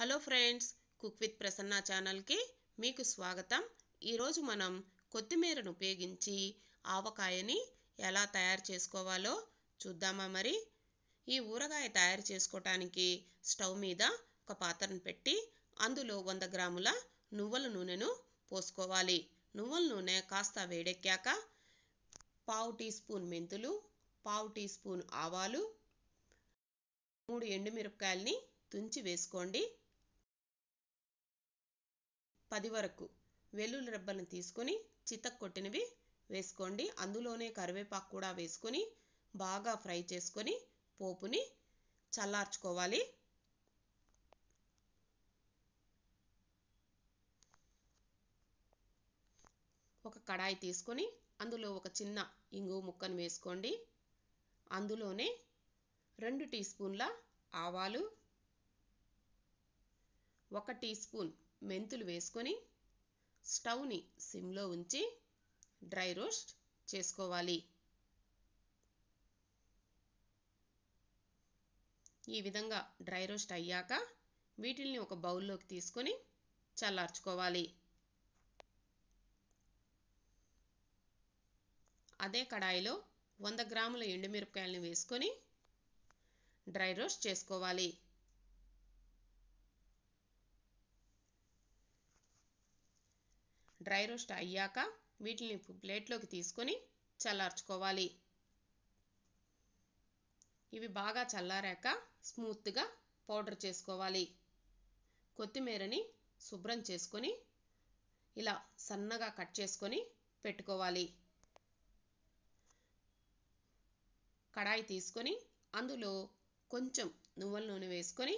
hello friends cook with Prasanna ఛానల్కి మీకు స్వాగతం ఈరోజు మనం కొత్తిమీరను ఉపయోగించి ఆవకాయని ఎలా తయారు చేసుకోవాలో చూద్దామా మరి ఈ ఊరగాయ తయారు చేసుకోవటానికి స్టవ్ మీద ఒక పాత్రను పెట్టి అందులో వంద గ్రాముల నువ్వుల నూనెను పోసుకోవాలి నువ్వుల నూనె కాస్త వేడెక్కాక పావు టీ స్పూన్ మెంతులు పావు టీ స్పూన్ ఆవాలు మూడు ఎండుమిరపకాయల్ని తుంచి వేసుకోండి పది వరకు వెల్లుల్లి రెబ్బలను తీసుకొని చితక్ కొట్టినవి వేసుకోండి అందులోనే కరివేపాకు కూడా వేసుకొని బాగా ఫ్రై చేసుకొని పోపుని చల్లార్చుకోవాలి ఒక కడాయి తీసుకొని అందులో ఒక చిన్న ఇంగు ముక్కను వేసుకోండి అందులోనే రెండు టీ స్పూన్ల ఆవాలు ఒక టీ స్పూన్ మెంతులు వేసుకొని స్టవ్ని సిమ్లో ఉంచి డ్రై రోస్ట్ చేసుకోవాలి ఈ విధంగా డ్రై రోస్ట్ అయ్యాక వీటిల్ని ఒక బౌల్లోకి తీసుకొని చల్లార్చుకోవాలి అదే కడాయిలో వంద గ్రాముల ఎండుమిరపకాయలను వేసుకొని డ్రై రోస్ట్ చేసుకోవాలి డ్రై రోస్ట్ అయ్యాక వీటిని ప్లేట్లోకి తీసుకొని చల్లార్చుకోవాలి ఇవి బాగా చల్లారాక స్మూత్గా పౌడర్ చేసుకోవాలి కొత్తిమీరని శుభ్రం చేసుకొని ఇలా సన్నగా కట్ చేసుకొని పెట్టుకోవాలి కడాయి తీసుకొని అందులో కొంచెం నువ్వుల నూనె వేసుకొని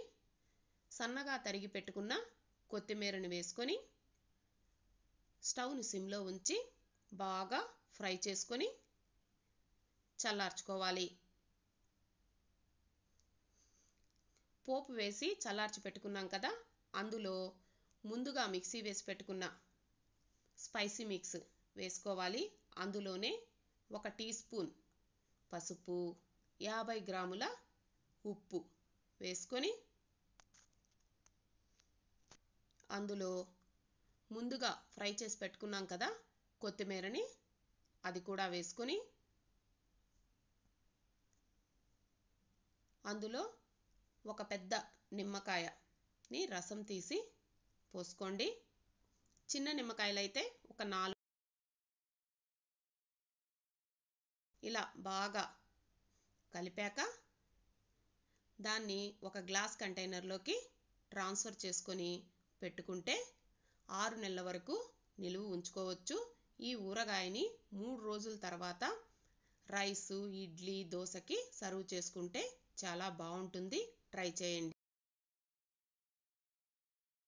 సన్నగా తరిగి పెట్టుకున్న కొత్తిమీరని వేసుకొని స్టవ్ను సిమ్లో ఉంచి బాగా ఫ్రై చేసుకొని చల్లార్చుకోవాలి పోపు వేసి చల్లార్చి పెట్టుకున్నాం కదా అందులో ముందుగా మిక్సీ వేసి పెట్టుకున్న స్పైసీ మిక్స్ వేసుకోవాలి అందులోనే ఒక టీ స్పూన్ పసుపు యాభై గ్రాముల ఉప్పు వేసుకొని అందులో ముందుగా ఫ్రై చేసి పెట్టుకున్నాం కదా కొత్తిమీరని అది కూడా వేసుకొని అందులో ఒక పెద్ద నిమ్మకాయని రసం తీసి పోసుకోండి చిన్న నిమ్మకాయలు అయితే ఒక నాలుగు ఇలా బాగా కలిపాక దాన్ని ఒక గ్లాస్ కంటైనర్లోకి ట్రాన్స్ఫర్ చేసుకొని పెట్టుకుంటే ఆరు నెలల వరకు నిలువ ఉంచుకోవచ్చు ఈ ఊరగాయని మూడు రోజుల తర్వాత రైసు ఇడ్లీ దోశకి సర్వ్ చేసుకుంటే చాలా బాగుంటుంది ట్రై చేయండి